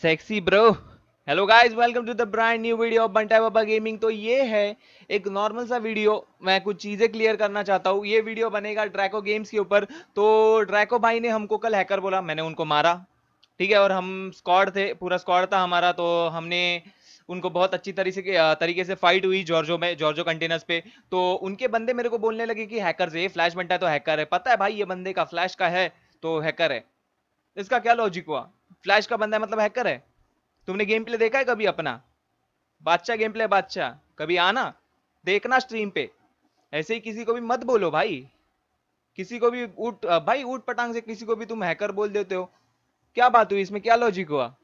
Sexy bro hello guys welcome to the brand new video of Banta Baba gaming तो ये है एक नॉर्मल सा वीडियो मैं कुछ चीज़ें क्लियर करना चाहता हूँ ये वीडियो बनेगा ड्रैको गेम्स के ऊपर तो ड्रैको भाई ने हमको कल हैकर बोला मैंने उनको मारा ठीक है और हम स्क्वाड थे पूरा स्क्वाड था हमारा तो हमने उनको बहुत अच्छी तरीके से तरीके से फाइट हुई जॉर्जो में जॉर्जो कंटेनर्स पे तो उनके बंदे मेरे को बोलने लगे कि हैकर ये फ्लैश बनता है तो हैकर है पता है भाई ये बंदे का फ्लैश का है तो हैकर है इसका क्या लॉजिक हुआ फ्लैश का बंदा है मतलब हैकर है तुमने गेम प्ले देखा है कभी अपना बादशाह गेम प्ले बादशाह कभी आना देखना स्ट्रीम पे ऐसे ही किसी को भी मत बोलो भाई किसी को भी उठ भाई उठ पटांग से किसी को भी तुम हैकर बोल देते हो क्या बात हुई इसमें क्या लॉजिक हुआ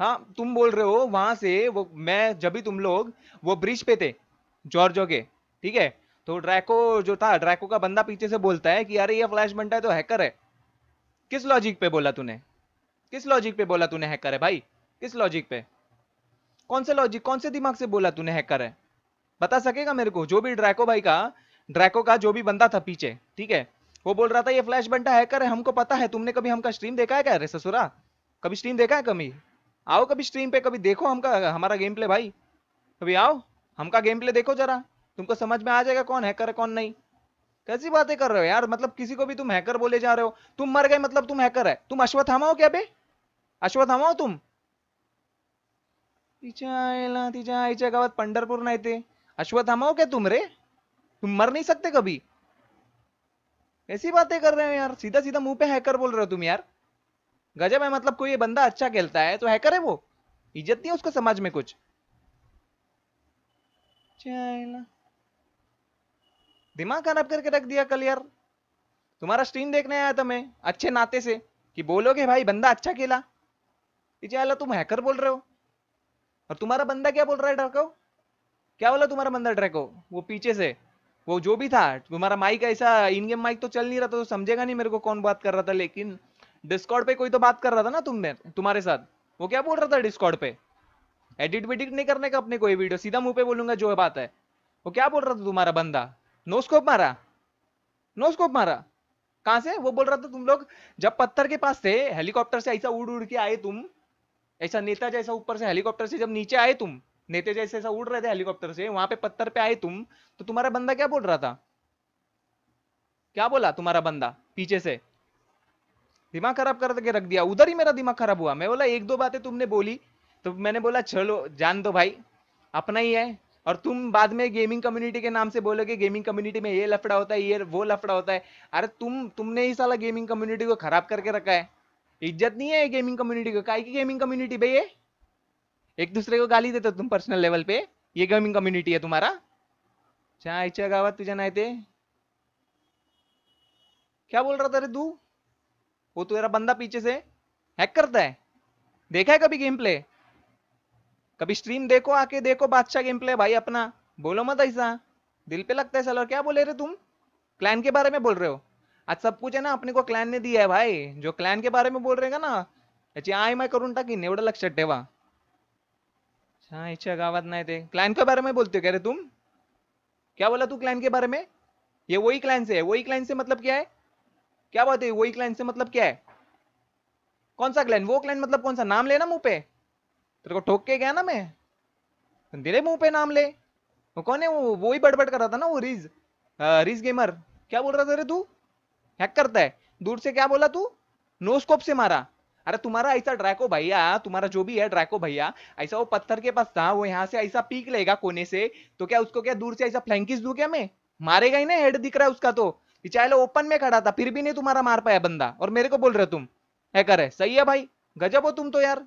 हाँ तुम बोल रहे हो वहां से वो मैं जब भी तुम लोग वो ब्रिज पे थे जॉर्जो के ठीक है तो ड्रैको जो था ड्रैको का बंदा पीछे से बोलता है कि यार ये फ्लैश बनता है तो हैकर है किस लॉजिक पे बोला तूने किस लॉजिक पे बोला तूने हैकर है भाई किस लॉजिक पे कौन से लॉजिक कौन से दिमाग से बोला तूने हैकर है बता सकेगा मेरे को जो भी ड्रैको भाई का ड्रैको का जो भी बंदा था पीछे ठीक है वो बोल रहा था ये फ्लैश बंटा हैकर है हमको पता है तुमने कभी हमका स्ट्रीम देखा है क्या अरे ससुरा कभी स्ट्रीम देखा है कभी आओ कभी स्ट्रीम पे कभी देखो हमका हमारा गेम प्ले भाई कभी आओ हमका गेम प्ले देखो जरा तुमको समझ में आ जाएगा कौन हैकर है कौन नहीं कैसी बातें कर रहे हो यार मतलब किसी को भी तुम हैकर बोले जा रहे हो तुम मर गए मतलब तुम हैकर है तुम अश्वत्थामा हो क्या भाई अश्व थाम तुम तिचा तिचा आई आईच्या पंडरपुर पंढरपूर नाही ते अश्वत्थामा क्या तुम रे तुम मर नहीं सकते कभी ऐसी बातें कर रहे हो यार सीधा सीधा मुंह पे हैकर बोल रहे हो तुम यार गजब है मतलब कोई ये बंदा अच्छा खेलता है तो हैकर है वो इज्जत नहीं है उसको समाज में कुछ दिमाग खराब करके रख दिया कल यार तुम्हारा स्ट्रीम देखने आया था मैं अच्छे नाते से कि बोलोगे भाई बंदा अच्छा खेला पीछे वाला तुम हैकर बोल रहे हो और तुम्हारा बंदा क्या बोल रहा है ड्रैको क्या बोला तुम्हारा बंदा ड्रैको वो पीछे से वो जो भी था तुम्हारा माइक ऐसा इन गेम माइक तो चल नहीं रहा था तो समझेगा नहीं मेरे को कौन बात कर रहा था लेकिन डिस्कॉर्ड पे कोई तो बात कर रहा था ना तुमने तुम्हारे साथ वो क्या बोल रहा था डिस्कॉर्ड पे एडिट वेडिट नहीं करने का अपने कोई वीडियो सीधा मुंह पे बोलूंगा जो बात है वो क्या बोल रहा था तुम्हारा बंदा नो स्कोप मारा नो स्कोप मारा कहाँ से वो बोल रहा था तुम लोग जब पत्थर के पास थे हेलीकॉप्टर से ऐसा उड़ उड़ के आए तुम ऐसा नेता जैसा ऊपर से हेलीकॉप्टर से जब नीचे आए तुम नेता जैसे ऐसा उड़ रहे थे हेलीकॉप्टर से वहां पे पत्थर पे आए तुम तो तुम्हारा बंदा क्या बोल रहा था क्या बोला तुम्हारा बंदा पीछे से दिमाग खराब करके रख दिया उधर ही मेरा दिमाग खराब हुआ मैं बोला एक दो बातें तुमने बोली तो मैंने बोला चलो जान दो भाई अपना ही है और तुम बाद में गेमिंग कम्युनिटी के नाम से बोलोगे गेमिंग कम्युनिटी में ये लफड़ा होता है ये वो लफड़ा होता है अरे तुम तुमने ही साला गेमिंग कम्युनिटी को खराब करके रखा है इज्जत नहीं है गेमिंग कम्युनिटी को काय की गेमिंग कम्युनिटी भाई ये एक दूसरे को गाली देते तुम पर्सनल लेवल पे ये गेमिंग कम्युनिटी है तुम्हारा आईच्या गावात तुझे नाही थे क्या बोल रहा था रे तू वो तेरा तो बंदा पीछे से हैक करता है देखा है कभी गेम प्ले कभी स्ट्रीम देखो आके देखो बादशाह गेम प्ले भाई अपना बोलो मत ऐसा दिल पे लगता है सलर क्या बोले रे तुम क्लैन के बारे में बोल रहे हो आज सब कुछ है ना अपने को क्लैन ने दिया है भाई जो क्लैन के बारे में बोल रहेगा ना याची आय माय करून टाकीन एवढं लक्षात ठेवा अच्छा गावात नाही ते क्लॅन के बारे में बोलते हो क्या रे तुम क्या बोला तू क्लैन के बारे में ये वही क्लैन से है वही क्लैन से मतलब क्या है क्या बात है वही क्लैन से मतलब क्या है कौन सा क्लैन वो क्लैन मतलब कौन सा नाम लेना मुंह पे तेरे को ठोक के गया ना मैं तेरे मुंह पे नाम ले वो कौन है वो वो ही बड़बड़ कर रहा था ना वो रिज आ, रिज गेमर क्या बोल रहा था तू हैक करता है दूर से क्या बोला तू नोस्कोप से मारा अरे तुम्हारा ऐसा ड्रैको भैया तुम्हारा जो भी है ड्रैको भैया ऐसा वो पत्थर के पास था वो यहाँ से ऐसा पीक लेगा कोने से तो क्या उसको क्या दूर से ऐसा फ्लैंकिस दू क्या मैं मारेगा ही ना हेड दिख रहा है उसका तो चाहे ओपन में खड़ा था फिर भी नहीं तुम्हारा मार पाया बंदा और मेरे को बोल रहे तुम है करे सही है भाई गजब हो तुम तो यार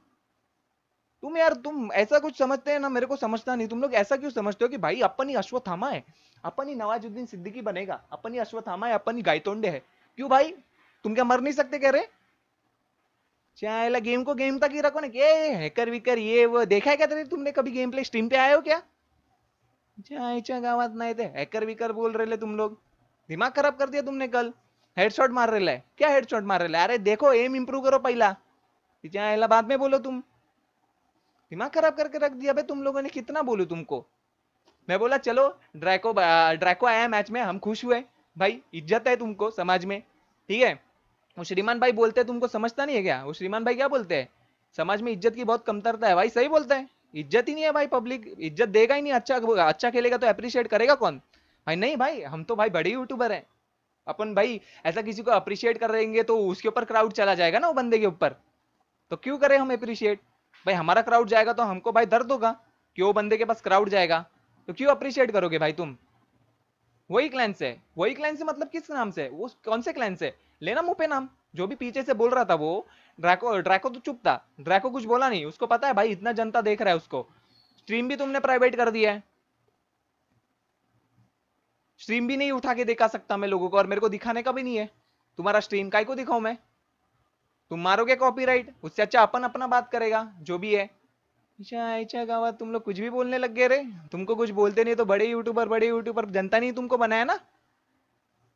तुम यार तुम ऐसा कुछ समझते हैं ना मेरे को समझता नहीं तुम लोग ऐसा क्यों समझते हो कि भाई अपन ही अश्वत्थामा है अपन ही नवाजुद्दीन सिद्दीकी बनेगा अपन ही अश्वत्थामा है अपन ही गायतोंडे है क्यों भाई तुम क्या मर नहीं सकते कह रहे चाहे गेम को गेम तक ही रखो ना ये हैकर विकर ये वो देखा है क्या तेरे तुमने कभी गेम प्ले स्ट्रीम पे आए हो क्या चाहे गावात नहीं थे हैकर विकर बोल रहे तुम लोग दिमाग खराब कर दिया तुमने कल हेडशॉट मार रहे क्या हेडशॉट मार रहे अरे देखो एम इम्प्रूव करो पहला तिच्या बाद में बोलो तुम दिमाग खराब करके रख दिया भाई तुम लोगों ने कितना बोलू तुमको मैं बोला चलो ड्रैको ड्रैको आया मैच में हम खुश हुए भाई इज्जत है तुमको समाज में ठीक है वो श्रीमान भाई बोलते हैं तुमको समझता नहीं है क्या वो श्रीमान भाई क्या बोलते हैं समाज में इज्जत की बहुत कमतरता है भाई सही बोलते हैं इज्जत ही नहीं है भाई पब्लिक इज्जत देगा ही नहीं अच्छा अच्छा खेलेगा तो अप्रिशिएट करेगा कौन भाई नहीं भाई हम तो भाई बड़े यूट्यूबर हैं अपन भाई ऐसा किसी को अप्रिशिएट कर रहेंगे तो उसके ऊपर क्राउड चला जाएगा ना वो बंदे के ऊपर तो क्यों करें हम अप्रिशिएट भाई हमारा क्राउड जाएगा तो हमको भाई दर्द होगा क्यों बंदे के पास क्राउड जाएगा तो क्यों अप्रिशिएट करोगे भाई तुम वही क्लैन से वही क्लैन से मतलब किस नाम से वो कौन से क्लैन से लेना मुंह पे नाम जो भी पीछे से बोल रहा था वो ड्रैको ड्रैको तो चुप था ड्रैको कुछ बोला नहीं उसको पता है भाई इतना जनता देख रहा है उसको स्ट्रीम भी तुमने प्राइवेट कर दिया है स्ट्रीम भी नहीं उठा के दिखा सकता मैं लोगों को और मेरे को दिखाने का भी नहीं है तुम्हारा स्ट्रीम का को दिखाऊं मैं तुम मारोगे कॉपीराइट उससे अच्छा अपन अपना बात करेगा जो भी है आयचा आयचा तुम लोग कुछ भी बोलने लग गए रे तुमको कुछ बोलते नहीं तो बड़े यूट्यूबर बड़े यूट्यूबर जनता नहीं तुमको बनाया ना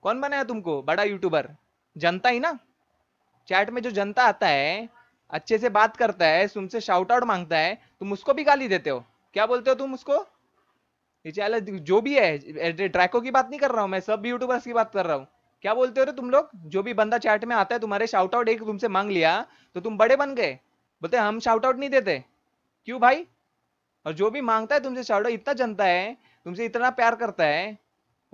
कौन बनाया तुमको बड़ा यूट्यूबर जनता ही ना चैट में जो जनता आता है अच्छे से बात करता है तुमसे शाउट आउट मांगता है तुम उसको भी गाली देते हो क्या बोलते हो तुम उसको चलो जो भी है ट्रैको की बात नहीं कर रहा हूँ मैं सब यूट्यूबर्स की बात कर रहा हूँ क्या बोलते हो रे तुम लोग जो भी बंदा चैट में आता है तुम्हारे शाउट आउट एक तुमसे मांग लिया तो तुम बड़े बन गए बोलते हम शाउट आउट नहीं देते क्यों भाई और जो भी मांगता है तुमसे चावड़ा इतना जनता है तुमसे इतना प्यार करता है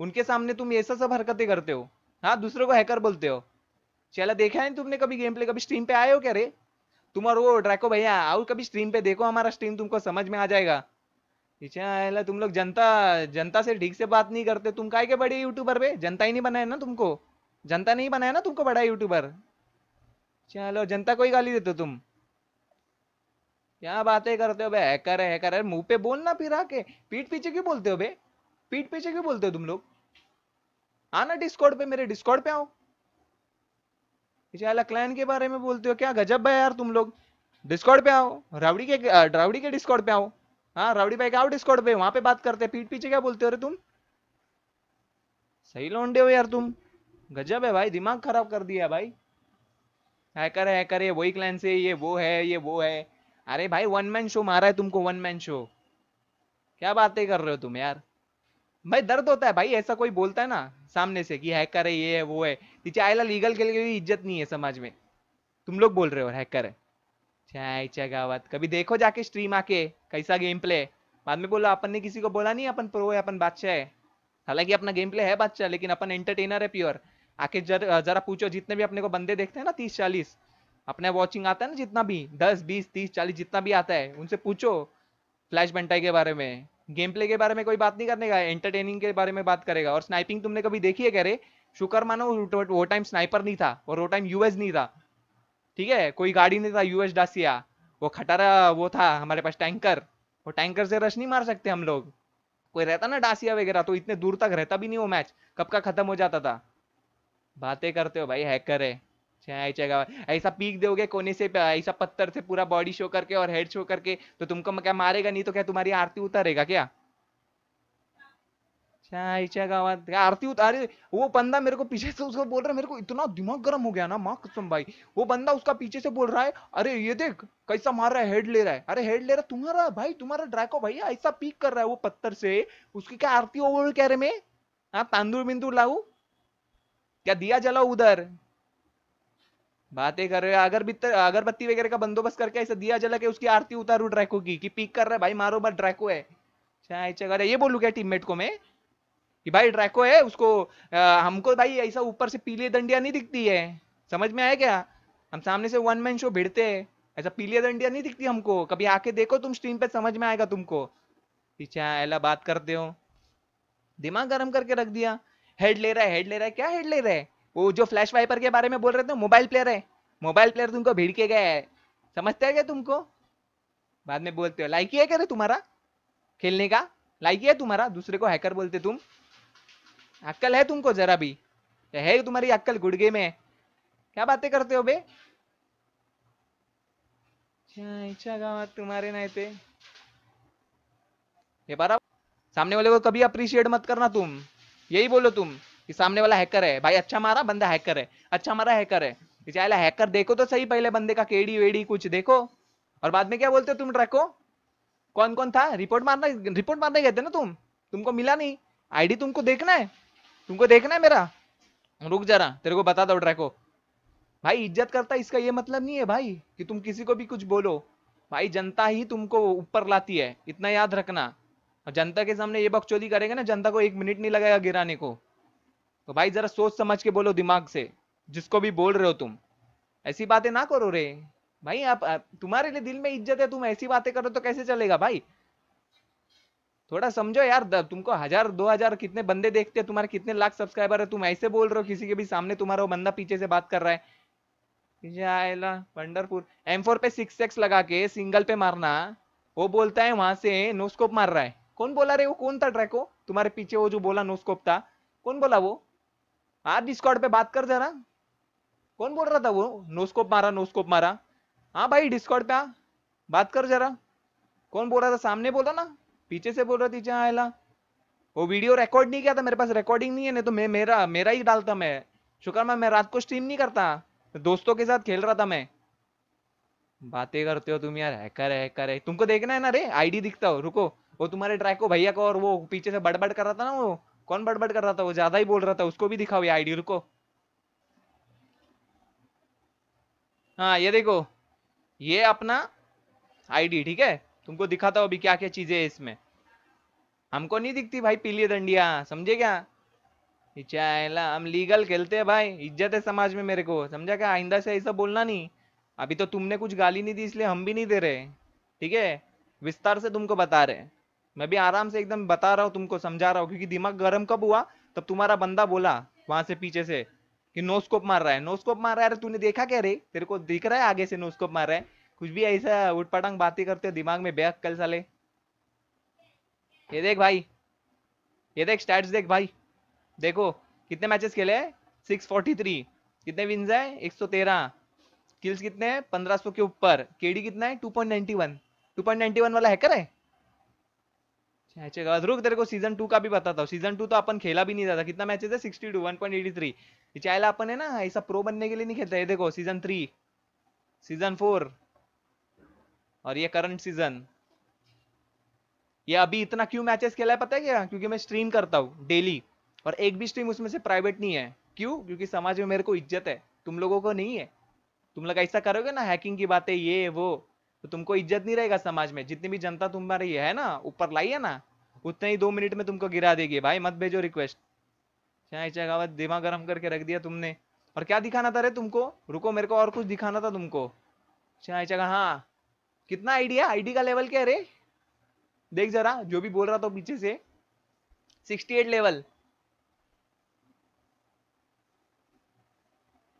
उनके सामने तुम ऐसा सब हरकतें करते हो हाँ दूसरों को हैकर बोलते हो चला देखा है तुमने कभी गेम प्ले कभी स्ट्रीम पे आए हो क्या रे तुम और वो ड्रैको भैया आओ कभी स्ट्रीम पे देखो हमारा स्ट्रीम तुमको समझ में आ जाएगा चला तुम लोग जनता जनता से ठीक से बात नहीं करते तुम का बड़े यूट्यूबर पे जनता ही नहीं बनाया ना तुमको जनता नहीं बनाया ना तुमको बड़ा यूट्यूबर चलो जनता को ही गाली देते तुम क्या बातें करते हो बे हैकर है हैकर है मुंह पे बोलना फिर आके पीठ पीछे क्यों बोलते हो बे पीठ पीछे क्यों बोलते हो तुम लोग आना डिस्कॉर्ड पे मेरे डिस्कॉर्ड पे आओ इसे क्लाइन के बारे में बोलते हो क्या गजब है यार तुम लोग डिस्कॉर्ड पे आओ रावड़ी के रावड़ी के डिस्कॉर्ड पे आओ हाँ रावड़ी भाई आओ डिस्कॉर्ड पे वहां पे बात करते हैं पीठ पीछे क्या बोलते हो रे तुम सही लौंडे हो यार तुम गजब है भाई दिमाग खराब कर दिया भाई हैकर है हैकर है वही क्लाइन से ये वो है ये वो है अरे भाई वन मैन शो मारा है तुमको वन मैन शो क्या बातें कर रहे हो तुम यार भाई दर्द होता है भाई ऐसा कोई बोलता है ना सामने से कि हैकर है ये है वो है तिचे आयला लीगल के लिए इज्जत नहीं है समाज में तुम लोग बोल रहे हो हैकर है चाय कभी देखो जाके स्ट्रीम आके कैसा गेम प्ले बाद में बोलो अपन ने किसी को बोला नहीं अपन प्रो है अपन बादशाह है हालांकि अपना गेम प्ले है बादशाह लेकिन अपन एंटरटेनर है प्योर आके जर, जरा पूछो जितने भी अपने को बंदे देखते हैं ना तीस चालीस अपने वॉचिंग आता है ना जितना भी दस बीस तीस चालीस जितना भी आता है उनसे पूछो फ्लैश बेंटाई के बारे में गेम प्ले के बारे में कोई बात नहीं करने का एंटरटेनिंग के बारे में बात करेगा और स्नाइपिंग तुमने कभी देखी है कह रहे शुक्र मानो वो टाइम स्नाइपर नहीं था और वो टाइम यूएस नहीं था ठीक है कोई गाड़ी नहीं था यूएस डासिया वो खटारा वो था हमारे पास टैंकर वो टैंकर से रश नहीं मार सकते हम लोग कोई रहता ना डासिया वगैरह तो इतने दूर तक रहता भी नहीं वो मैच कब का खत्म हो जाता था बातें करते हो भाई हैकर है ऐसा पीक दोगे कोने से ऐसा पत्थर से पूरा बॉडी शो करके और हेड शो करके तो तुमको क्या मारेगा नहीं तो क्या तुम्हारी आरती उतारेगा क्या आरती उत वो बंदा मेरे को पीछे से उसको बोल रहा है मेरे को इतना दिमाग गर्म हो गया ना माँ कसम भाई वो बंदा उसका पीछे से बोल रहा है अरे ये देख कैसा मार रहा है हेड ले रहा है अरे हेड ले रहा है तुम्हारा भाई तुम्हारा ड्रैको भाई ऐसा पीक कर रहा है वो पत्थर से उसकी क्या आरती हो कह रहे में हाँ तांदूर बिंदूर लाऊ क्या दिया जलाओ उधर बातें कर रहे हो अगर अगरबत्ती वगैरह का बंदोबस्त करके ऐसा दिया जला के उसकी आरती उतारू ड्रैको की कि पीक कर रहा है भाई मारो बस ड्रैको है चाहे चाहे ये बोलू क्या टीममेट को मैं कि भाई ड्रैको है उसको आ, हमको भाई ऐसा ऊपर से पीले दंडिया नहीं दिखती है समझ में आया क्या हम सामने से वन मैन शो भिड़ते हैं ऐसा पीले दंडिया नहीं दिखती हमको कभी आके देखो तुम स्ट्रीम पे समझ में आएगा तुमको पीछा एला बात करते हो दिमाग गर्म करके रख दिया हेड ले रहा है हेड ले रहा है क्या हेड ले रहा है वो जो फ्लैश वाइपर के बारे में बोल रहे थे मोबाइल प्लेयर है मोबाइल प्लेयर तुमको भिड़ के गया है समझते है क्या तुमको बाद में बोलते हो लाइक है क्या तुम्हारा खेलने का लाइक है तुम्हारा दूसरे को हैकर बोलते तुम अक्कल है तुमको जरा भी है तुम्हारी अक्कल गुड़गे में क्या बातें करते हो बे तुम्हारे नहीं थे ये बारा सामने वाले को कभी अप्रिशिएट मत करना तुम यही बोलो तुम कि सामने वाला हैकर है भाई अच्छा मारा बंदा हैकर है अच्छा मारा हैकर है चाहे हैकर देखो तो सही पहले बंदे का केडी वेडी कुछ देखो और बाद में क्या बोलते हो तुम ट्रैको कौन कौन था रिपोर्ट मारना रिपोर्ट मारने गए थे ना तुम तुमको मिला नहीं आईडी तुमको देखना है तुमको देखना है मेरा रुक जरा तेरे को बता दो ट्रैको भाई इज्जत करता इसका ये मतलब नहीं है भाई कि तुम किसी को भी कुछ बोलो भाई जनता ही तुमको ऊपर लाती है इतना याद रखना और जनता के सामने ये बकचोदी करेंगे ना जनता को एक मिनट नहीं लगेगा गिराने को तो भाई जरा सोच समझ के बोलो दिमाग से जिसको भी बोल रहे हो तुम ऐसी बातें ना करो रे भाई आप तुम्हारे लिए दिल में इज्जत है तुम ऐसी बातें करो तो कैसे चलेगा भाई थोड़ा समझो यार तुमको हजार दो हजार कितने बंदे देखते हैं तुम्हारे कितने लाख सब्सक्राइबर है तुम ऐसे बोल रहे हो किसी के भी सामने तुम्हारा बंदा पीछे से बात कर रहा है पंडरपुर एम फोर पे सिक्स एक्स लगा के सिंगल पे मारना वो बोलता है वहां से नोस्कोप मार रहा है कौन बोला रे वो कौन था ट्रैको तुम्हारे पीछे वो जो बोला नोस्कोप था कौन बोला वो आप डिस्कॉर्ड पे बात कर जरा कौन बोल रहा था वो नोस्कोप मारा नोस्कोप मारा हाँ भाई डिस्कॉर्ड पे आ बात कर जरा कौन बोल रहा था सामने बोला ना पीछे से बोल रहा थी आयला वो वीडियो रिकॉर्ड नहीं किया था मेरे पास रिकॉर्डिंग नहीं है नहीं तो मैं मेरा मेरा ही डालता मैं शुक्र मैं रात को स्ट्रीम नहीं करता दोस्तों के साथ खेल रहा था मैं बातें करते हो तुम यार हैकर हैकर है तुमको देखना है ना रे आईडी दिखता हो रुको वो तुम्हारे ट्रैक को भैया को और वो पीछे से बड़बड़ कर रहा था ना वो कौन बड़बड़ कर रहा था वो ज्यादा ही बोल रहा था उसको भी दिखाओ ये आईडी रुको हाँ ये देखो ये अपना आईडी ठीक है तुमको दिखाता हूँ अभी क्या क्या चीजें है इसमें हमको नहीं दिखती भाई पीली दंडिया समझे क्या चाहला हम लीगल खेलते हैं भाई इज्जत है समाज में मेरे को समझा क्या आइंदा से ऐसा बोलना नहीं अभी तो तुमने कुछ गाली नहीं दी इसलिए हम भी नहीं दे रहे ठीक है विस्तार से तुमको बता रहे मैं भी आराम से एकदम बता रहा हूँ तुमको समझा रहा हूँ क्योंकि दिमाग गर्म कब हुआ तब तुम्हारा बंदा बोला वहां से पीछे से कि नोस्कोप मार रहा है नोस्कोप मार रहा है अरे तूने देखा क्या रे तेरे को दिख रहा है आगे से नोस्कोप मार रहा है कुछ भी ऐसा उठपटांग बातें करते दिमाग में बेहक कल साले ये देख भाई ये देख स्टैट्स देख भाई देखो कितने मैचेस खेले सिक्स फोर्टी थ्री कितने विन्स है एक सौ तेरह किल्स कितने पंद्रह सौ के ऊपर केडी कितना है two point ninety one two point ninety one वाला हैकर है छह बाद रुक तेरे को सीजन टू का भी बताता हूँ सीजन टू तो अपन खेला भी नहीं जाता कितना मैचेस है sixty two one point eighty three चाहे अपन है ना ऐसा प्रो बनने के लिए नहीं खेलता है देखो सीजन थ्री सीजन फोर और ये करंट सीजन ये अभी इतना क्यों मैचेस खेला है पता है क्या क्योंकि मैं स्ट्रीम करता हूँ डेली और एक भी स्ट्रीम उसमें से प्राइवेट नहीं है क्यों क्योंकि समाज में मेरे को इज्जत है तुम लोगों को नहीं है तुम लोग ऐसा करोगे ना हैकिंग की बातें ये वो तो तुमको इज्जत नहीं रहेगा समाज में जितनी भी जनता तुम्हारी है ना ऊपर लाई है ना उतने ही दो मिनट में तुमको गिरा देगी भाई मत भेजो रिक्वेस्ट चाहे चाहे दिमाग गर्म करके रख दिया तुमने और क्या दिखाना था रे तुमको रुको मेरे को और कुछ दिखाना था तुमको चाहे चाहे हाँ कितना आइडिया आईडी का लेवल क्या रे देख जरा जो भी बोल रहा था पीछे से 68 लेवल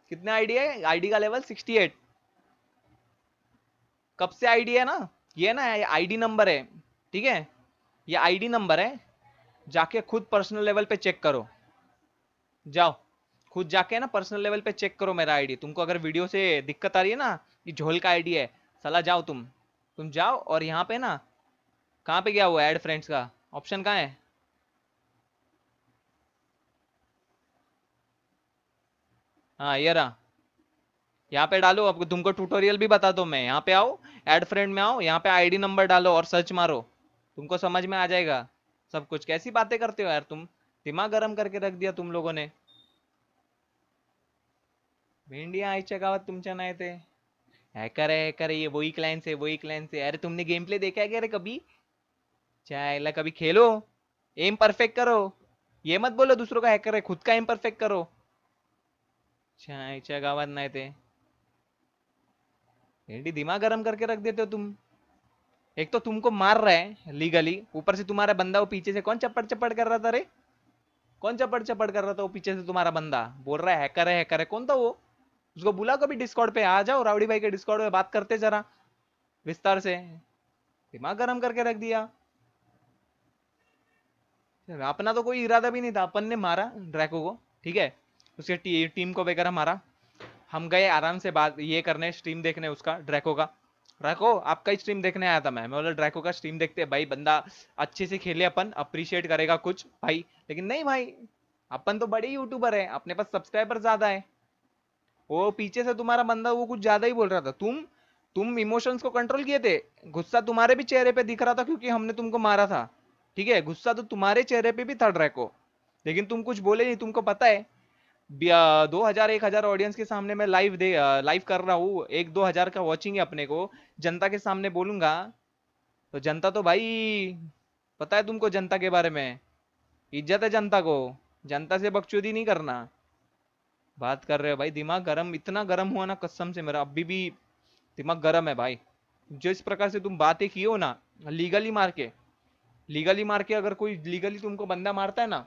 कितना आईडी है आईडी का लेवल 68 कब से आईडी है ना ये ना आईडी नंबर है ठीक है ये आईडी नंबर है जाके खुद पर्सनल लेवल पे चेक करो जाओ खुद जाके ना पर्सनल लेवल पे चेक करो मेरा आईडी तुमको अगर वीडियो से दिक्कत आ रही है ना ये झोल का आईडी है सलाह जाओ तुम तुम जाओ और यहाँ पे ना कहाँ पे गया हुआ एड फ्रेंड्स का ऑप्शन कहाँ है हाँ ये रहा यहाँ पे डालो आपको तुमको ट्यूटोरियल भी बता दो मैं यहाँ पे आओ एड फ्रेंड में आओ यहाँ पे आईडी नंबर डालो और सर्च मारो तुमको समझ में आ जाएगा सब कुछ कैसी बातें करते हो यार तुम दिमाग गर्म करके रख दिया तुम लोगों ने भेंडिया आईच्या गावात तुमच्या नाही ते हॅकर हैकर हॅकर ये वही क्लाइंट्स है वही क्लाइंट्स है अरे तुमने गेम प्ले देखा है क्या अरे कभी चाहला कभी खेलो एम परफेक्ट करो ये मत बोलो दूसरों का हैकर है खुद का एम परफेक्ट करो चाहे चगावत नहीं थे एडी दिमाग गर्म करके रख देते हो तुम एक तो तुमको मार रहा है लीगली ऊपर से तुम्हारा बंदा वो पीछे से कौन चप्पड़ चप्पड़ कर रहा था रे कौन चप्पड़ चप्पड़ कर रहा था वो पीछे से तुम्हारा बंदा बोल रहा है हैकर है हैकर है कौन था वो उसको बुला कभी डिस्कॉर्ड पे आ जाओ रावड़ी भाई के डिस्कॉर्ड पे बात करते जरा विस्तार से दिमाग गर्म करके रख दिया अपना तो कोई इरादा भी नहीं था अपन ने मारा ड्रैको को ठीक है उसके टी, टीम को वगैरह मारा हम गए आराम से बात ये करने स्ट्रीम देखने उसका ड्रैको का ड्रैको आपका ही स्ट्रीम देखने आया था मैं मैं बोला ड्रैको का स्ट्रीम देखते भाई बंदा अच्छे से खेले अपन अप्रिशिएट करेगा कुछ भाई लेकिन नहीं भाई अपन तो बड़े यूट्यूबर हैं अपने पास सब्सक्राइबर ज्यादा है वो पीछे से तुम्हारा बंदा वो कुछ ज्यादा ही बोल रहा था तुम तुम इमोशंस को कंट्रोल किए थे गुस्सा तुम्हारे भी चेहरे पे दिख रहा था क्योंकि हमने तुमको मारा था ठीक है गुस्सा तो तुम्हारे चेहरे पे भी था ड्रैको लेकिन तुम कुछ बोले नहीं तुमको पता है दो हजार एक हजार ऑडियंस के सामने मैं लाइव दे लाइव कर रहा हूँ एक दो हजार का वॉचिंग है अपने को जनता के सामने बोलूंगा तो जनता तो भाई पता है तुमको जनता के बारे में इज्जत है जनता को जनता से बकचोदी नहीं करना बात कर रहे हो भाई दिमाग गर्म इतना गर्म हुआ ना कसम से मेरा अभी भी दिमाग गर्म है भाई जिस प्रकार से तुम बातें किए हो ना लीगली मार के लीगली मार के अगर कोई लीगली तुमको बंदा मारता है ना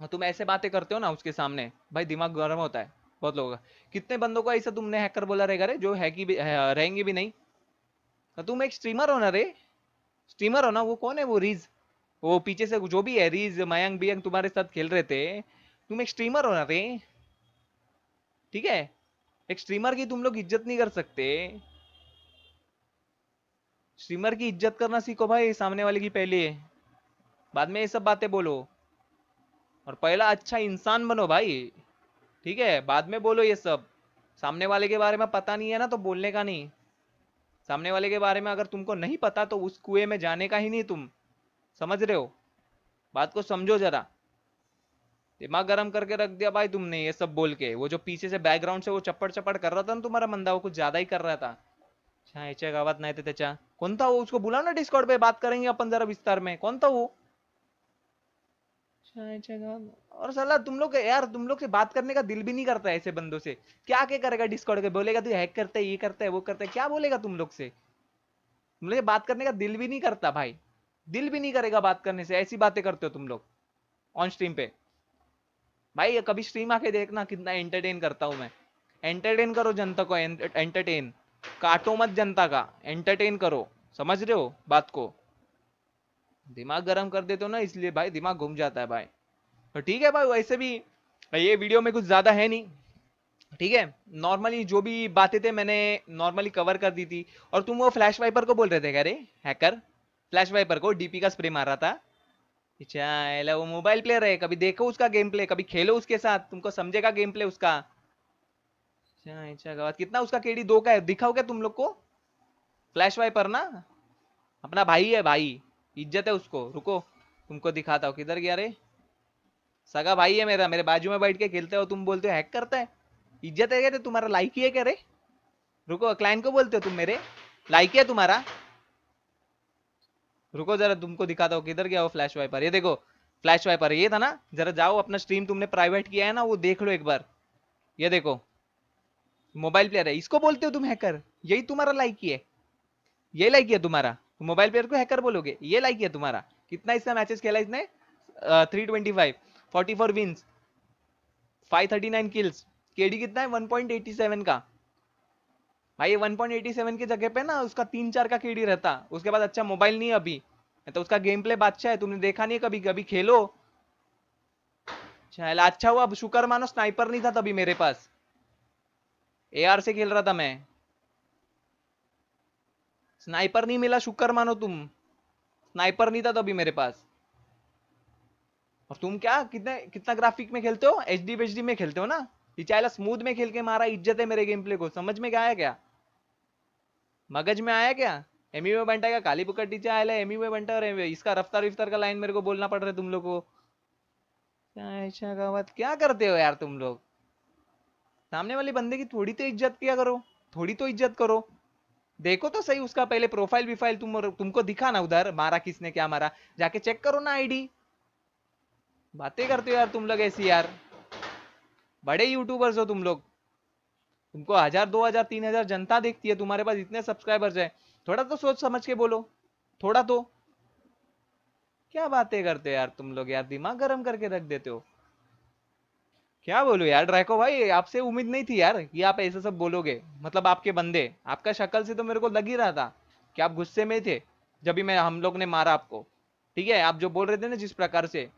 हाँ, तुम ऐसे बातें करते हो ना उसके सामने भाई दिमाग गर्म होता है बहुत लोगों का कितने बंदों को ऐसा तुमने हैकर बोला रहेगा रे जो है कि रहेंगे भी नहीं तो तुम एक स्ट्रीमर हो ना रे स्ट्रीमर हो ना वो कौन है वो रीज वो पीछे से जो भी है रीज मयंग बियंग तुम्हारे साथ खेल रहे थे तुम एक स्ट्रीमर हो ना रे ठीक है एक स्ट्रीमर की तुम लोग इज्जत नहीं कर सकते स्ट्रीमर की इज्जत करना सीखो भाई सामने वाले की पहले बाद में ये सब बातें बोलो और पहला अच्छा इंसान बनो भाई ठीक है बाद में बोलो ये सब सामने वाले के बारे में पता नहीं है ना तो बोलने का नहीं सामने वाले के बारे में अगर तुमको नहीं पता तो उस कुएं में जाने का ही नहीं तुम समझ रहे हो बात को समझो जरा दिमाग गर्म करके रख दिया भाई तुमने ये सब बोल के वो जो पीछे से बैकग्राउंड से वो चप्पड़ चप्पड़ कर रहा था ना तुम्हारा मंदा वो कुछ ज्यादा ही कर रहा था अच्छा याच्या गावात नाही तर कौन था वो उसको बुलाओ ना डिस्कॉर्ड पे बात करेंगे अपन जरा विस्तार में कौन था वो हाँ, और सलाह तुम लोग यार तुम लोग से बात करने का दिल भी नहीं करता ऐसे बंदों से क्या क्या करेगा डिस्कॉर्ड के बोलेगा तू हैक करता है ये करता है वो करता है क्या बोलेगा तुम लोग से तुम लोग बात करने का दिल भी नहीं करता भाई दिल भी नहीं करेगा बात करने से ऐसी बातें करते हो तुम लोग ऑन स्ट्रीम पे भाई ये कभी स्ट्रीम आके देखना कितना एंटरटेन करता हूँ मैं एंटरटेन करो जनता को एंटरटेन काटो मत जनता का एंटरटेन करो समझ रहे हो बात को दिमाग गर्म कर देते हो ना इसलिए भाई दिमाग घूम जाता है भाई तो ठीक है भाई वैसे भी ये वीडियो में कुछ ज़्यादा है नहीं ठीक है नॉर्मली जो भी बातें थे मैंने नॉर्मली कवर कर दी थी और तुम वो फ्लैश वाइपर को बोल रहे थे अरे हैकर फ्लैश वाइपर को डीपी का स्प्रे मार रहा था अच्छा वो मोबाइल प्लेयर है कभी देखो उसका गेम प्ले कभी खेलो उसके साथ तुमको समझेगा गेम प्ले उसका अच्छा अच्छा कितना उसका केडी दो का है दिखाओ क्या तुम लोग को फ्लैश वाइपर ना अपना भाई है भाई इज्जत है उसको रुको तुमको दिखाता हूँ किधर गया रे सगा भाई है मेरा मेरे बाजू में बैठ के खेलते हो तुम बोलते हो हैक करता है इज्जत है क्या तो तुम्हारा लाइक ही है क्या रे रुको क्लाइंट को बोलते हो तुम मेरे लाइक है तुम्हारा रुको जरा तुमको दिखाता हूँ किधर गया वो फ्लैश वाइपर ये देखो फ्लैश वाइपर ये था ना जरा जाओ अपना स्ट्रीम तुमने प्राइवेट किया है ना वो देख लो एक बार ये देखो मोबाइल प्लेयर है इसको बोलते हो तुम हैकर यही तुम्हारा लाइक ही है यही लाइक है तुम्हारा मोबाइल प्लेयर को हैकर बोलोगे ये लाइक है तुम्हारा कितना इसका मैचेस खेला इसने three twenty five forty four wins five thirty nine kills KD कितना है वन पॉइंट एटी सेवन का भाई वन पॉइंट एटी सेवन की जगह पे ना उसका तीन चार का केडी रहता उसके बाद अच्छा मोबाइल नहीं अभी तो उसका गेम प्ले बादशाह है तुमने देखा नहीं कभी कभी खेलो चल अच्छा हुआ अब शुक्र मानो स्नाइपर नहीं था तभी मेरे पास एआर से खेल रहा था मैं स्नाइपर नहीं मिला शुक्र मानो तुम स्नाइपर नहीं था तो अभी मेरे पास और तुम क्या कितने कितना ग्राफिक में खेलते हो एच डी में खेलते हो ना इचाला स्मूथ में खेल के मारा इज्जत है मेरे गेम प्ले को समझ में क्या आया क्या मगज में आया क्या एमी वे बंटा का काली पुकट टीचर आया एमी वे बंटा और इसका रफ्तार विफ्तार का लाइन मेरे को बोलना पड़ रहा है तुम लोग को क्या करते हो यार तुम लोग सामने वाले बंदे की थोड़ी तो इज्जत किया करो थोड़ी तो इज्जत करो देखो तो सही उसका पहले प्रोफाइल विफाइल तुम तुमको दिखा ना उधर मारा किसने क्या मारा जाके चेक करो ना आईडी बातें करते हो यार तुम लोग ऐसी यार बड़े यूट्यूबर्स हो तुम लोग तुमको हजार दो हजार तीन हजार जनता देखती है तुम्हारे पास इतने सब्सक्राइबर्स हैं थोड़ा तो सोच समझ के बोलो थोड़ा तो क्या बातें करते हो यार तुम लोग यार दिमाग गर्म करके रख देते हो क्या बोलो यार ड्रैको भाई आपसे उम्मीद नहीं थी यार कि आप ऐसे सब बोलोगे मतलब आपके बंदे आपका शक्ल से तो मेरे को लग ही रहा था कि आप गुस्से में थे जब भी मैं हम लोग ने मारा आपको ठीक है आप जो बोल रहे थे ना जिस प्रकार से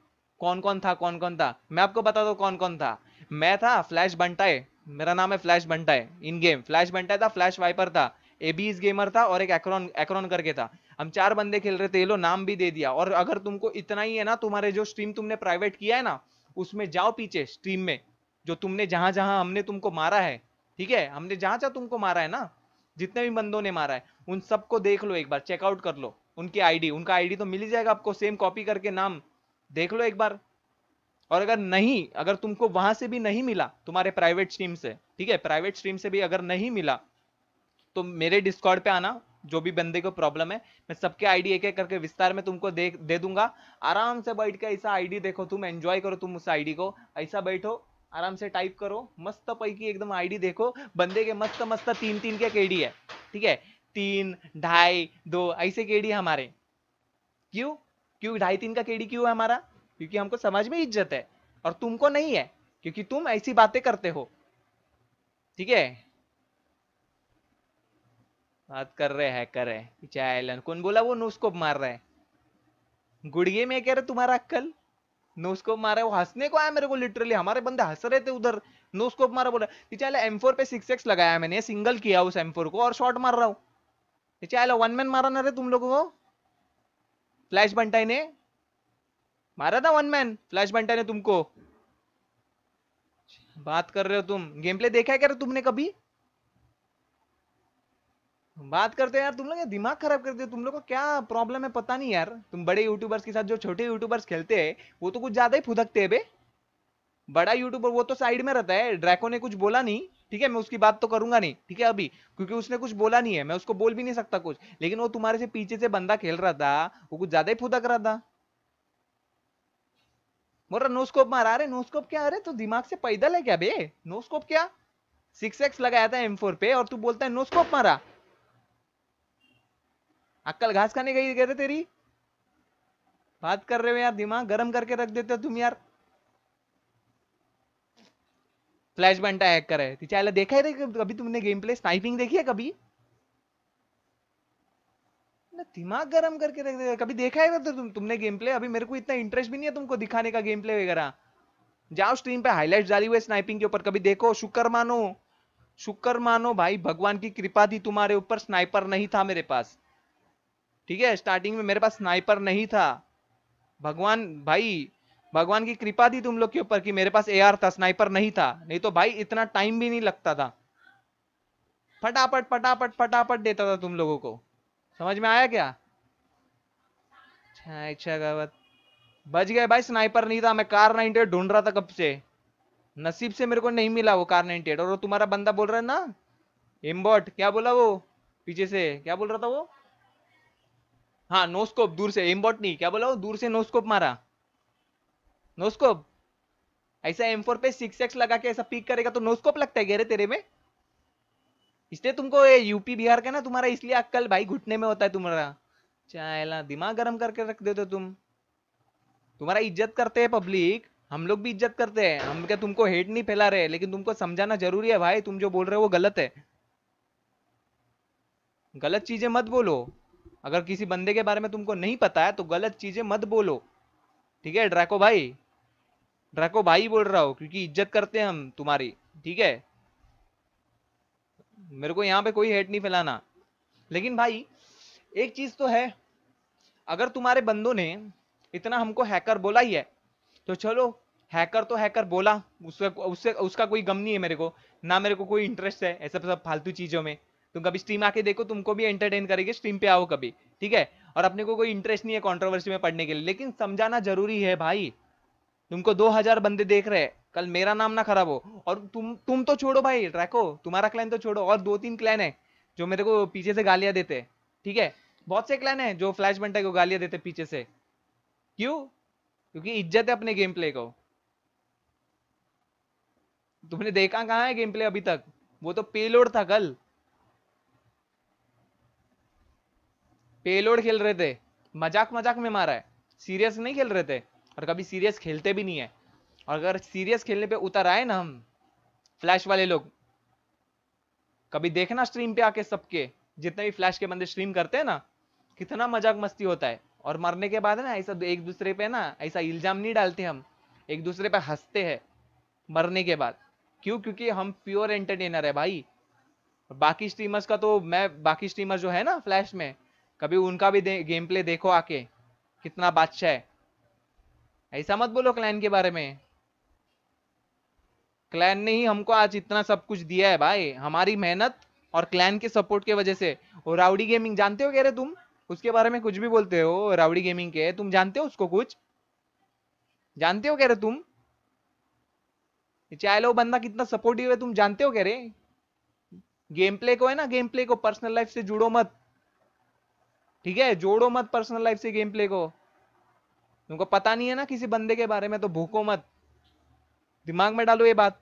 कौन कौन था कौन कौन था मैं आपको बता दो कौन कौन था मैं था फ्लैश बंटाए मेरा नाम है फ्लैश बंटाए इन गेम फ्लैश बंटाए था फ्लैश वाइपर था ए एबीज गेमर था और एक एक्रोन एक्रोन करके था हम चार बंदे खेल रहे थे ये लो नाम भी दे दिया और अगर तुमको इतना ही है ना तुम्हारे जो स्ट्रीम तुमने प्राइवेट किया है ना उसमें जाओ पीछे स्ट्रीम में जो तुमने जहां जहां हमने तुमको मारा है ठीक है हमने जहां जहां तुमको मारा है ना जितने भी बंदों ने मारा है उन सबको देख लो एक बार चेकआउट कर लो उनकी आईडी उनका आईडी तो मिल ही जाएगा आपको सेम कॉपी करके नाम देख लो एक बार और अगर नहीं अगर तुमको वहां से भी नहीं मिला तुम्हारे प्राइवेट स्ट्रीम से ठीक है प्राइवेट स्ट्रीम से भी अगर नहीं मिला तो मेरे डिस्कॉर्ड पे आना जो भी बंदे को प्रॉब्लम है मैं सबके आईडी एक एक करके विस्तार में तुमको दे दे दूंगा आराम से बैठ के ऐसा आईडी देखो तुम एंजॉय करो तुम उस आईडी को ऐसा बैठो आराम से टाइप करो मस्त पैकी एकदम आईडी देखो बंदे के मस्त मस्त तीन तीन के केडी है ठीक है तीन ढाई दो ऐसे केडी हमारे क्यों क्यों ढाई तीन का केडी क्यों है हमारा क्योंकि हमको समाज में इज्जत है और तुमको नहीं है क्योंकि तुम ऐसी बातें करते हो ठीक है बात कर रहे हैकर है पीछे आयलन कौन बोला वो नोस्कोप मार रहा है गुड़िए में कह रहे तुम्हारा अक्कल नोस्कोप मारा है वो हंसने को आया मेरे को लिटरली हमारे बंदे हंस रहे थे उधर नोस्कोप मारा बोला पीछे एम फोर पे सिक्स एक्स लगाया मैंने सिंगल किया उस एम फोर को और शॉर्ट मार रहा हूँ पीछे आयला वन मैन मारा ना रे तुम लोगों को फ्लैश बंटाई ने मारा था वन मैन फ्लैश बंटाई ने तुमको बात कर रहे हो तुम गेम प्ले देखा है क्या तुमने कभी बात करते हैं यार तुम लोग दिमाग खराब करते हो तुम लोग को क्या प्रॉब्लम है पता नहीं यार तुम बड़े यूट्यूबर्स के साथ जो छोटे यूट्यूबर्स खेलते हैं वो तो कुछ ज्यादा ही फुदकते हैं बे बड़ा यूट्यूबर वो तो साइड में रहता है ड्रैको ने कुछ बोला नहीं ठीक है मैं उसकी बात तो करूंगा नहीं ठीक है अभी क्योंकि उसने कुछ बोला नहीं है मैं उसको बोल भी नहीं सकता कुछ लेकिन वो तुम्हारे से पीछे से बंदा खेल रहा था वो कुछ ज्यादा ही फुदक रहा था बोल रहा नोस्कोप मारा अरे नोस्कोप क्या अरे तो दिमाग से पैदल है क्या बे नोस्कोप क्या सिक्स एक्स लगाया था एम फोर पे और तू बोलता है नोस्कोप मारा अक्कल घास खाने गई कह रहे तेरी बात कर रहे हो यार दिमाग गर्म करके रख देते हो तुम यार फ्लैश बंटा हॅकर आहे चाहे देखा है कभी तुमने गेम प्ले स्नाइपिंग देखी है कभी दिमाग गरम करके रख देगा कभी देखा है तो तुम तुमने गेम प्ले अभी मेरे को इतना इंटरेस्ट भी नहीं है तुमको दिखाने का गेम प्ले वगैरह जाओ स्ट्रीम पे हाईलाइट डाली हुई स्नाइपिंग के ऊपर कभी देखो शुक्र मानो शुक्र मानो भाई भगवान की कृपा थी तुम्हारे ऊपर स्नाइपर नहीं था मेरे पास ठीक है स्टार्टिंग में मेरे पास स्नाइपर नहीं था भगवान भाई भगवान की कृपा थी तुम लोग के ऊपर कि मेरे पास एआर था स्नाइपर नहीं था नहीं तो भाई इतना टाइम भी नहीं लगता था फटाफट फटाफट फटाफट देता था तुम लोगों को समझ में आया क्या अच्छा गवत बच गए भाई स्नाइपर नहीं था मैं कार नाइनटी ढूंढ रहा था कब से नसीब से मेरे को नहीं मिला वो कार नाइनटी और वो तुम्हारा बंदा बोल रहा है ना एम्बॉट क्या बोला वो पीछे से क्या बोल रहा था वो हाँ नोस्कोप दूर से एमबॉट नहीं क्या बोला दूर से नोस्कोप मारा नोस्कोप ऐसा एम पे सिक्स एक्स लगा के ऐसा पिक करेगा तो नोस्कोप लगता है गहरे तेरे में इसलिए तुमको ये यूपी बिहार का ना तुम्हारा इसलिए अक्कल भाई घुटने में होता है तुम्हारा चाहला दिमाग गर्म करके रख देते तुम तुम्हारा इज्जत करते हैं पब्लिक हम लोग भी इज्जत करते हैं हम क्या तुमको हेट नहीं फैला रहे लेकिन तुमको समझाना जरूरी है भाई तुम जो बोल रहे हो वो गलत है गलत चीजें मत बोलो अगर किसी बंदे के बारे में तुमको नहीं पता है तो गलत चीजें मत बोलो ठीक है ड्रैको भाई ड्रैको भाई बोल रहा हो क्योंकि इज्जत करते हैं हम तुम्हारी ठीक है मेरे को यहाँ पे कोई हेट नहीं फैलाना लेकिन भाई एक चीज तो है अगर तुम्हारे बंदों ने इतना हमको हैकर बोला ही है तो चलो हैकर तो हैकर बोला उसका उससे उसका कोई गम नहीं है मेरे को ना मेरे को कोई इंटरेस्ट है ऐसा सब फालतू चीजों में तुम कभी स्ट्रीम आके देखो तुमको भी एंटरटेन करेगी स्ट्रीम पे आओ कभी ठीक है और अपने को कोई इंटरेस्ट नहीं है कॉन्ट्रोवर्सी में पढ़ने के लिए लेकिन समझाना जरूरी है भाई तुमको दो हजार बंदे देख रहे हैं कल मेरा नाम ना खराब हो और तुम तुम तो छोड़ो भाई ट्रैको तुम्हारा क्लैन तो छोड़ो और दो तीन क्लैन है जो मेरे को पीछे से गालियां देते हैं ठीक है बहुत से क्लैन है जो फ्लैश बंटे को गालियां देते पीछे से क्यों क्योंकि इज्जत है अपने गेम प्ले को तुमने देखा कहाँ है गेम प्ले अभी तक वो तो पेलोड था कल पेलोड खेल रहे थे मजाक मजाक में मारा है सीरियस नहीं खेल रहे थे और कभी सीरियस खेलते भी नहीं है और अगर सीरियस खेलने पे उतर आए ना हम फ्लैश वाले लोग कभी देखना स्ट्रीम पे आके सबके जितने भी फ्लैश के बंदे स्ट्रीम करते हैं ना कितना मजाक मस्ती होता है और मरने के बाद ना ऐसा एक दूसरे पे ना ऐसा इल्जाम नहीं डालते हम एक दूसरे पे हंसते हैं मरने के बाद क्यों क्योंकि हम प्योर एंटरटेनर है भाई बाकी स्ट्रीमर्स का तो मैं बाकी स्ट्रीमर जो है ना फ्लैश में कभी उनका भी गेम प्ले देखो आके कितना बादशाह है ऐसा मत बोलो क्लैन के बारे में क्लैन ने ही हमको आज इतना सब कुछ दिया है भाई हमारी मेहनत और क्लैन के सपोर्ट के वजह से और राउडी गेमिंग जानते हो कह रहे तुम उसके बारे में कुछ भी बोलते हो राउडी गेमिंग के तुम जानते हो उसको कुछ जानते हो कह रहे तुम चाहे लो बंदा कितना सपोर्टिव है तुम जानते हो कह रहे गेम प्ले को है ना गेम प्ले को पर्सनल लाइफ से जुड़ो मत ठीक है जोड़ो मत पर्सनल लाइफ से गेम प्ले को तुमको पता नहीं है ना किसी बंदे के बारे में तो भूखो मत दिमाग में डालो ये बात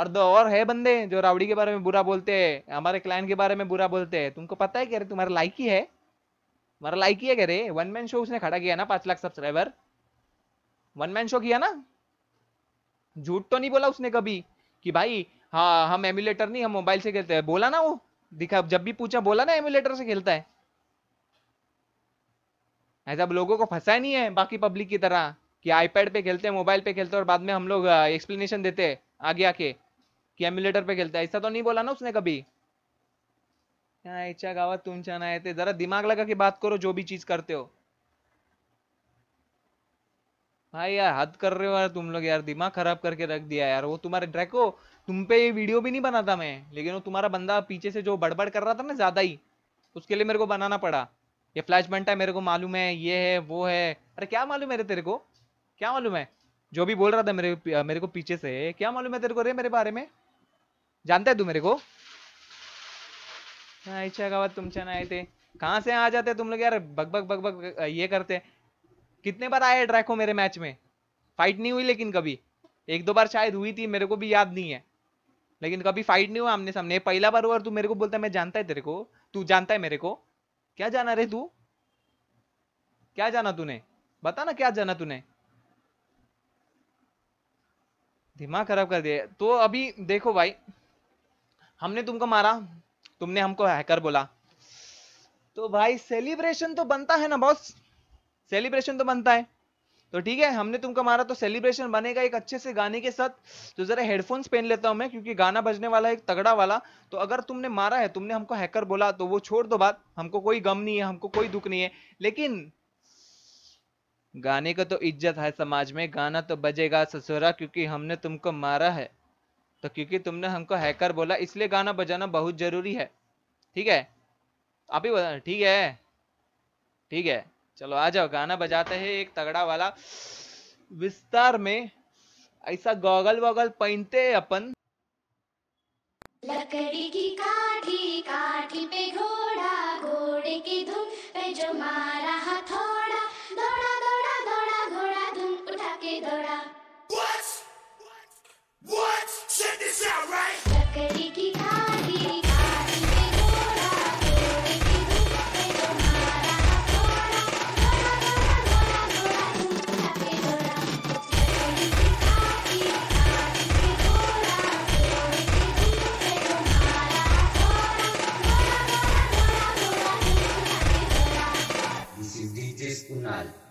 और दो और है बंदे जो रावड़ी के बारे में बुरा बोलते हैं हमारे क्लाइंट के बारे में बुरा बोलते हैं तुमको पता है कह रहे तुम्हारा लाइक ही है तुम्हारा लाइक ही है कह रहे वन मैन शो उसने खड़ा किया ना पांच lakh subscriber one man show किया ना झूठ तो नहीं बोला उसने कभी कि भाई हाँ हम एम्यूलेटर नहीं हम मोबाइल से खेलते हैं बोला ना वो दिखा जब भी पूछा बोला ना एम्यूलेटर से खेलता है ऐसा लोगों को फंसा नहीं है बाकी पब्लिक की तरह कि आईपैड पे खेलते हैं मोबाइल पे खेलते हैं और बाद में हम लोग एक्सप्लेनेशन देते हैं आगे आके कि एमुलेटर पे खेलता है ऐसा तो नहीं बोला ना उसने कभी गावात तुम चाहना है जरा दिमाग लगा के बात करो जो भी चीज करते हो भाई यार हद कर रहे हो यार तुम लोग यार दिमाग खराब करके रख दिया यार वो तुम्हारे ड्रैको तुम पे ये वीडियो भी नहीं बनाता मैं लेकिन वो तुम्हारा बंदा पीछे से जो बड़बड़ कर रहा था ना ज्यादा ही उसके लिए मेरे को बनाना पड़ा ये फ्लैश बनता है मेरे को मालूम है ये है वो है अरे क्या मालूम है तेरे को क्या मालूम है जो भी बोल रहा था मेरे मेरे को पीछे से क्या मालूम है तेरे को रे मेरे बारे में जानता है तू मेरे को अच्छा तुम चाहे कहाँ से आ जाते तुम लोग यार बग बग बग बग ये करते कितने बार आया ड्रैको मेरे मैच में फाइट नहीं हुई लेकिन कभी एक दो बार शायद हुई थी मेरे को भी याद नहीं है लेकिन कभी फाइट नहीं हुआ आमने सामने पहला बार हुआ और तू मेरे को बोलता है मैं जानता है तेरे को तू जानता है मेरे को क्या जाना रे तू क्या जाना तूने बता ना क्या जाना तूने दिमाग खराब कर दिया तो अभी देखो भाई हमने तुमको मारा तुमने हमको हैकर बोला तो भाई सेलिब्रेशन तो बनता है ना बॉस सेलिब्रेशन तो बनता है तो ठीक है हमने तुमको मारा तो सेलिब्रेशन बनेगा एक अच्छे से गाने के साथ तो जरा हेडफोन्स पहन लेता हूं मैं क्योंकि गाना बजने वाला है एक तगड़ा वाला तो अगर तुमने मारा है तुमने हमको हैकर बोला तो वो छोड़ दो बात हमको कोई गम नहीं है हमको कोई दुख नहीं है लेकिन गाने का तो इज्जत है समाज में गाना तो बजेगा ससुरा क्योंकि हमने तुमको मारा है तो क्योंकि तुमने हमको हैकर बोला इसलिए गाना बजाना बहुत जरूरी है ठीक है आप ही बता ठीक है ठीक है चलो आ जाओ गाना बजाते हैं एक तगड़ा वाला विस्तार में ऐसा गॉगल वॉगल पहनते अपन लकड़ी की काठी काठी पे घोड़ा घोड़े की धुन पे जो मारा हथौड़ा personal.